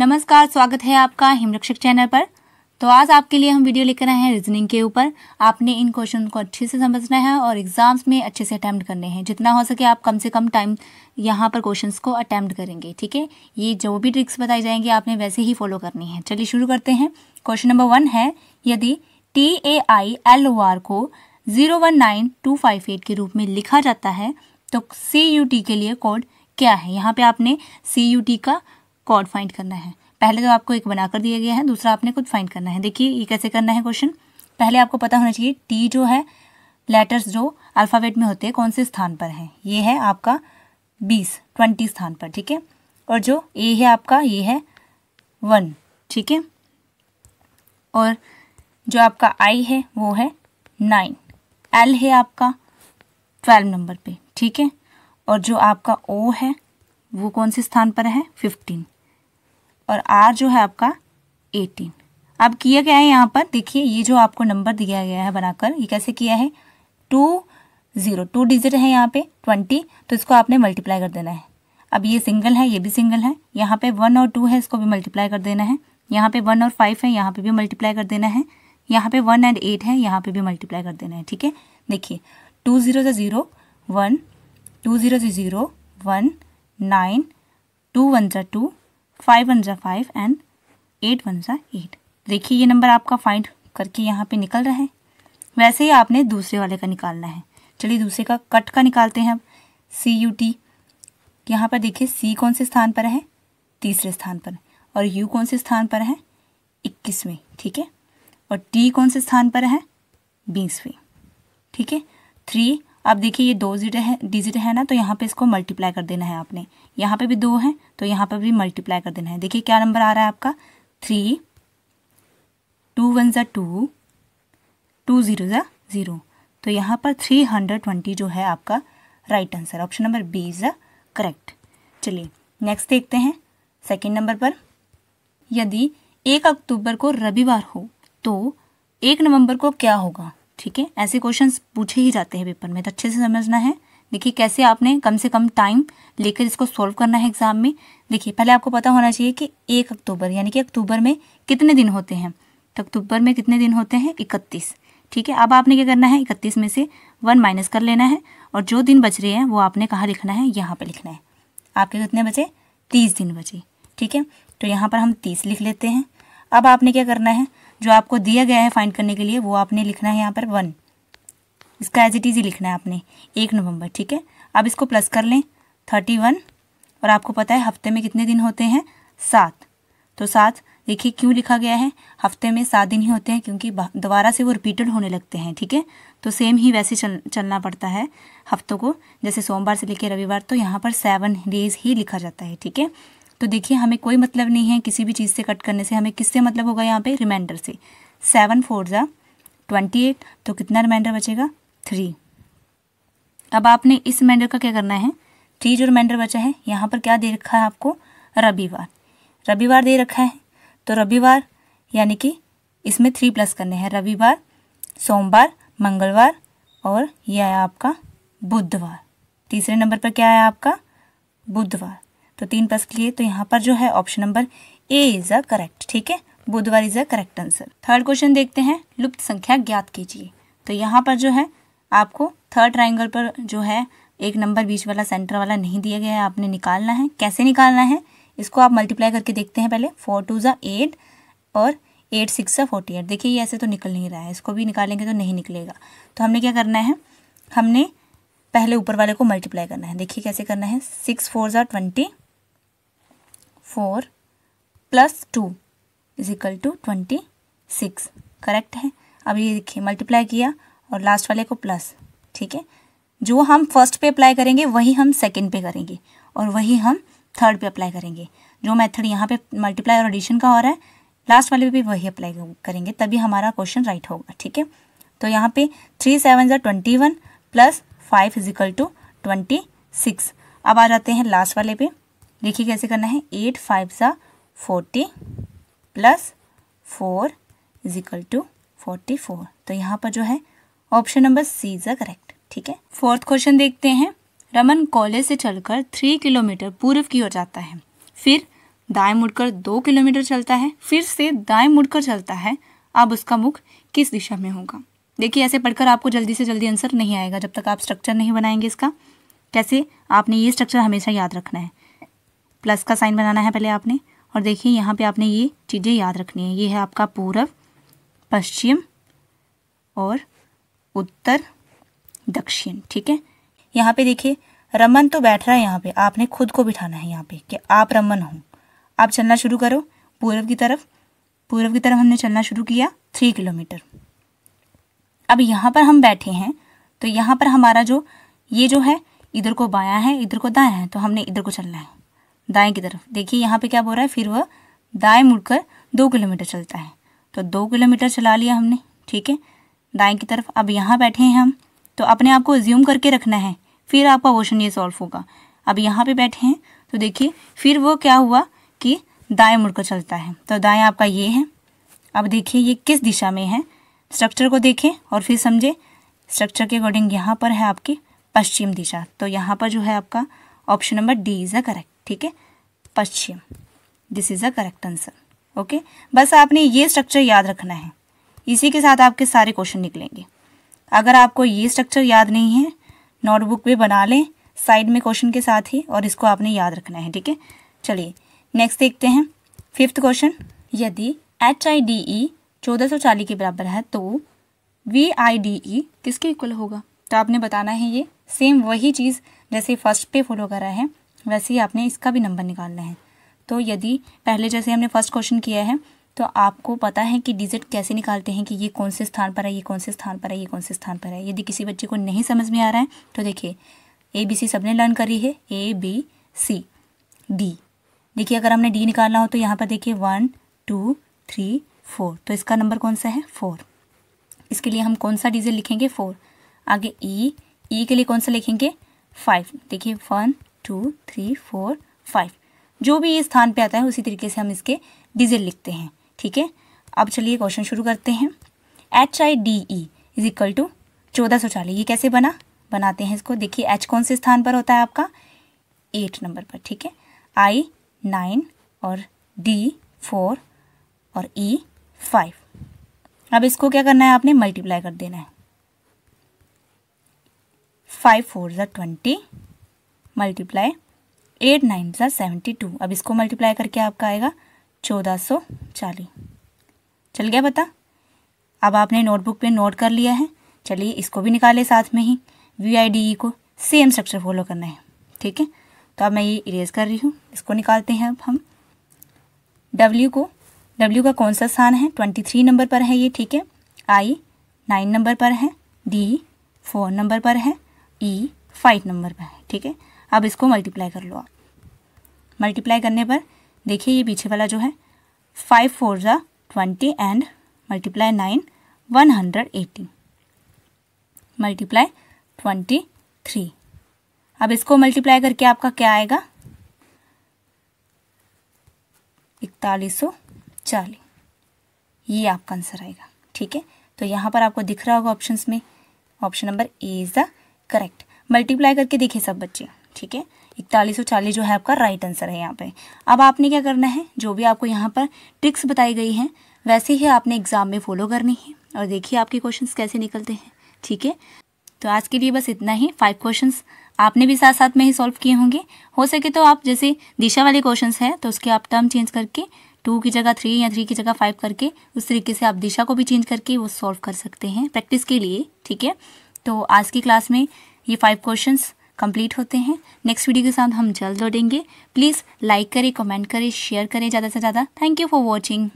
नमस्कार स्वागत है आपका हिमरक्षक चैनल पर तो आज आपके लिए हम वीडियो लेकर आए हैं रीजनिंग के ऊपर आपने इन क्वेश्चन को अच्छे से समझना है और एग्जाम्स में अच्छे से अटैम्प्ट करने हैं जितना हो सके आप कम से कम टाइम यहाँ पर क्वेश्चन को अटैम्प्ट करेंगे ठीक है ये जो भी ट्रिक्स बताई जाएंगी आपने वैसे ही फॉलो करनी है चलिए शुरू करते हैं क्वेश्चन नंबर वन है यदि T A I L O R को zero one nine two five eight के रूप में लिखा जाता है तो सी यू टी के लिए कोड क्या है यहाँ पे आपने सी यू टी का कॉर्ड फाइंड करना है पहले तो आपको एक बनाकर दिया गया है दूसरा आपने खुद फाइंड करना है देखिए ये कैसे करना है क्वेश्चन पहले आपको पता होना चाहिए टी जो है लेटर्स जो अल्फ़ाबेट में होते हैं कौन से स्थान पर हैं ये है आपका बीस ट्वेंटी स्थान पर ठीक है और जो ए है आपका ये है वन ठीक है और जो आपका आई है वो है नाइन एल है आपका ट्वेल्व नंबर पे ठीक है और जो आपका ओ है वो कौन से स्थान पर है फिफ्टीन और आर जो है आपका एटीन अब किया गया है यहाँ पर देखिए ये जो आपको नंबर दिया गया है बनाकर ये कैसे किया है टू ज़ीरो टू डिजिट है यहाँ पे ट्वेंटी तो इसको आपने मल्टीप्लाई कर देना है अब ये सिंगल है ये भी सिंगल है यहाँ पे वन और टू है इसको भी मल्टीप्लाई कर देना है यहाँ पे वन और फाइव है यहाँ पे भी मल्टीप्लाई कर देना है यहाँ पे वन एंड एट है यहाँ पे भी मल्टीप्लाई कर देना है ठीक है देखिए टू ज़ीरो से ज़ीरो वन टू ज़ीरो से zero one nine two one जो टू फाइव वन ज़ा फाइव एंड एट वन ज़ा एट देखिए ये नंबर आपका फाइंड करके यहाँ पे निकल रहा है वैसे ही आपने दूसरे वाले का निकालना है चलिए दूसरे का कट का निकालते हैं अब सी यू टी यहाँ पर देखिए सी कौन से स्थान पर है तीसरे स्थान पर और यू कौन से स्थान पर है इक्कीसवें ठीक है और टी कौन से स्थान पर है बीसवें ठीक है थ्री अब देखिए ये दो जीट है डिजिट है ना तो यहाँ पे इसको मल्टीप्लाई कर देना है आपने यहाँ पे भी दो है तो यहाँ पे भी मल्टीप्लाई कर देना है देखिए क्या नंबर आ रहा है आपका थ्री टू वन ज़ा टू टू ज़ीरो ज़ा ज़ीरो तो यहाँ पर थ्री हंड्रेड ट्वेंटी जो है आपका right answer option number B is the correct चलिए नेक्स्ट देखते हैं सेकेंड नंबर पर यदि एक अक्टूबर को रविवार हो तो एक नवंबर को क्या होगा ठीक है ऐसे क्वेश्चंस पूछे ही जाते हैं पेपर में तो अच्छे से समझना है देखिए कैसे आपने कम से कम टाइम लेकर इसको सॉल्व करना है एग्जाम में देखिए पहले आपको पता होना चाहिए कि एक अक्टूबर यानी कि अक्टूबर में कितने दिन होते हैं तो अक्टूबर में कितने दिन होते हैं इकतीस ठीक है अब आपने क्या करना है इकतीस में से वन माइनस कर लेना है और जो दिन बच रहे हैं वो आपने कहाँ लिखना है यहाँ पर लिखना है आपके कितने बचे तीस दिन बचे ठीक है तो यहाँ पर हम तीस लिख लेते हैं अब आपने क्या करना है जो आपको दिया गया है फाइंड करने के लिए वो आपने लिखना है यहाँ पर वन इसका एज इट इज़ ही लिखना है आपने एक नवंबर ठीक है अब इसको प्लस कर लें थर्टी वन और आपको पता है हफ्ते में कितने दिन होते हैं सात तो सात देखिए क्यों लिखा गया है हफ्ते में सात दिन ही होते हैं क्योंकि दोबारा से वो रिपीटेड होने लगते हैं ठीक है तो सेम ही वैसे चल चलना पड़ता है हफ्तों को जैसे सोमवार से लेकर रविवार तो यहाँ पर सेवन डेज ही लिखा जाता है ठीक है तो देखिए हमें कोई मतलब नहीं है किसी भी चीज़ से कट करने से हमें किससे मतलब होगा यहाँ पे रिमाइंडर से सेवन फोर ज़ा ट्वेंटी एट तो कितना रिमाइंडर बचेगा थ्री अब आपने इस रिमाइंडर का क्या करना है थ्री जो रिमाइंडर बचा है यहाँ पर क्या दे रखा है आपको रविवार रविवार दे रखा है तो रविवार यानी कि इसमें थ्री प्लस करने हैं रविवार सोमवार मंगलवार और यह आया आपका बुधवार तीसरे नंबर पर क्या आया आपका बुधवार तो तीन के लिए तो यहाँ पर जो है option number A is a correct ठीक है बुधवार is a correct answer third question देखते हैं लुप्त संख्या ज्ञात कीजिए तो यहाँ पर जो है आपको थर्ड ट्राइंगल पर जो है एक नंबर बीच वाला सेंटर वाला नहीं दिया गया है आपने निकालना है कैसे निकालना है इसको आप मल्टीप्लाई करके देखते हैं पहले फोर टू ज़ा एट और एट सिक्स ज़ा फोर्टी एट देखिए ये ऐसे तो निकल नहीं रहा है इसको भी निकालेंगे तो नहीं निकलेगा तो हमने क्या करना है हमने पहले ऊपर वाले को मल्टीप्लाई करना है देखिए कैसे करना है सिक्स फोर ज़ा twenty four plus two is equal to twenty six correct है अब ये देखिए मल्टीप्लाई किया और लास्ट वाले को प्लस ठीक है जो हम फर्स्ट पे अप्लाई करेंगे वही हम सेकंड पे करेंगे और वही हम थर्ड पे अप्लाई करेंगे जो मेथड यहाँ पे मल्टीप्लाई और एडिशन का हो रहा है लास्ट वाले पे भी वही अप्लाई करेंगे तभी हमारा क्वेश्चन राइट होगा ठीक है तो यहाँ पे थ्री सेवन जो twenty one plus five is equal to twenty six अब आ जाते हैं लास्ट वाले पे देखिए कैसे करना है एट फाइव सा forty plus four is equal to forty four तो यहाँ पर जो है option number C is a correct ठीक है फोर्थ क्वेश्चन देखते हैं रमन कॉलेज से चलकर थ्री किलोमीटर पूर्व की ओर जाता है फिर दाएं मुड़कर दो किलोमीटर चलता है फिर से दाएं मुड़कर चलता है अब उसका मुख किस दिशा में होगा देखिए ऐसे पढ़कर आपको जल्दी से जल्दी आंसर नहीं आएगा जब तक आप स्ट्रक्चर नहीं बनाएंगे इसका कैसे आपने ये स्ट्रक्चर हमेशा याद रखना है प्लस का साइन बनाना है पहले आपने और देखिए यहाँ पे आपने ये चीज़ें याद रखनी है ये है आपका पूर्व पश्चिम और उत्तर दक्षिण ठीक है यहाँ पे देखिए रमन तो बैठ रहा है यहाँ पे आपने खुद को बिठाना है यहाँ पे कि आप रमन हो आप चलना शुरू करो पूर्व की तरफ पूर्व की तरफ हमने चलना शुरू किया थ्री किलोमीटर अब यहाँ पर हम बैठे हैं तो यहाँ पर हमारा जो ये जो है इधर को बाया है इधर को दाया है तो हमने इधर को चलना है दाएं की तरफ देखिए यहाँ पे क्या बोल रहा है फिर वह दाएं मुड़कर दो किलोमीटर चलता है तो दो किलोमीटर चला लिया हमने ठीक है दाएं की तरफ अब यहाँ बैठे हैं हम तो अपने आप को ज्यूम करके रखना है फिर आपका क्वेश्चन ये सॉल्व होगा अब यहाँ पे बैठे हैं तो देखिए फिर वो क्या हुआ कि दाएं मुड़कर चलता है तो दाएं आपका ये है अब देखिए ये किस दिशा में है स्ट्रक्चर को देखें और फिर समझे स्ट्रक्चर के अकॉर्डिंग यहाँ पर है आपकी पश्चिम दिशा तो यहाँ पर जो है आपका option number D is the correct ठीक है पश्चिम this is a correct answer okay बस आपने ये स्ट्रक्चर याद रखना है इसी के साथ आपके सारे क्वेश्चन निकलेंगे अगर आपको ये स्ट्रक्चर याद नहीं है नोटबुक पे बना लें साइड में क्वेश्चन के साथ ही और इसको आपने याद रखना है ठीक है चलिए नेक्स्ट देखते हैं फिफ्थ क्वेश्चन यदि एच आई डी ई चौदह सौ चालीस के बराबर है तो वी आई डी ई किसके इक्वल होगा तो आपने बताना है ये सेम वही चीज़ जैसे फर्स्ट पे फॉलो करा है वैसे ही आपने इसका भी नंबर निकालना है तो यदि पहले जैसे हमने फर्स्ट क्वेश्चन किया है तो आपको पता है कि डिजिट कैसे निकालते हैं कि ये कौन से स्थान पर है ये कौन से स्थान पर है ये कौन से स्थान पर है यदि किसी बच्चे को नहीं समझ में आ रहा है तो देखिए ए बी सी सबने लर्न करी है ए बी सी डी देखिए अगर हमने डी निकालना हो तो यहाँ पर देखिए वन टू थ्री फोर तो इसका नंबर कौन सा है फोर इसके लिए हम कौन सा डिजिट लिखेंगे फोर आगे ई e, ई e के लिए कौन सा लिखेंगे फाइव देखिए one two three four five जो भी ये स्थान पे आता है उसी तरीके से हम इसके डिजिट लिखते हैं ठीक है अब चलिए क्वेश्चन शुरू करते हैं H I D E is equal to चौदह सौ चालीस ये कैसे बना बनाते हैं इसको देखिए एच कौन से स्थान पर होता है आपका एट नंबर पर ठीक है आई नाइन और डी फोर और ई e फाइव अब इसको क्या करना है आपने मल्टीप्लाई कर देना है फाइव फोर ज़ा ट्वेंटी मल्टीप्लाई एट नाइन सा सेवेंटी टू अब इसको मल्टीप्लाई करके आपका आएगा चौदह सौ चालीस चल गया पता अब आपने नोटबुक पे नोट कर लिया है चलिए इसको भी निकाले साथ में ही वी आई डी ई को सेम स्ट्रक्चर फॉलो करना है ठीक है तो अब मैं ये इरेज कर रही हूँ इसको निकालते हैं अब हम डब्ल्यू को डब्ल्यू का कौन सा स्थान है ट्वेंटी थ्री नंबर पर है ये ठीक है आई नाइन नंबर पर है डी फोर नंबर पर है ई e, फाइव नंबर पर है ठीक है अब इसको मल्टीप्लाई कर लो आप मल्टीप्लाई करने पर देखिए ये पीछे वाला जो है फाइव फोर ज़ा twenty and multiply nine one hundred eighty multiply twenty three अब इसको मल्टीप्लाई करके आपका क्या आएगा इकतालीस सौ चालीस ये आपका आंसर आएगा ठीक है तो यहाँ पर आपको दिख रहा होगा ऑप्शंस में option number A is the correct multiply करके देखिए सब बच्चे ठीक है इकतालीस और चालीस जो है आपका राइट आंसर है यहाँ पे अब आपने क्या करना है जो भी आपको यहाँ पर ट्रिक्स बताई गई हैं वैसे ही आपने एग्ज़ाम में फॉलो करनी है और देखिए आपके क्वेश्चंस कैसे निकलते हैं ठीक है तो आज के लिए बस इतना ही फाइव क्वेश्चंस आपने भी साथ साथ में ही सॉल्व किए होंगे हो सके तो आप जैसे दिशा वाले क्वेश्चन है तो उसके आप टर्म चेंज करके टू की जगह थ्री या थ्री की जगह फाइव करके उस तरीके से आप दिशा को भी चेंज करके वो सॉल्व कर सकते हैं प्रैक्टिस के लिए ठीक है तो आज की क्लास में ये फाइव क्वेश्चंस कंप्लीट होते हैं नेक्स्ट वीडियो के साथ हम जल्द लौटेंगे प्लीज़ लाइक करें कमेंट करें शेयर करें ज़्यादा से ज़्यादा थैंक यू फॉर वॉचिंग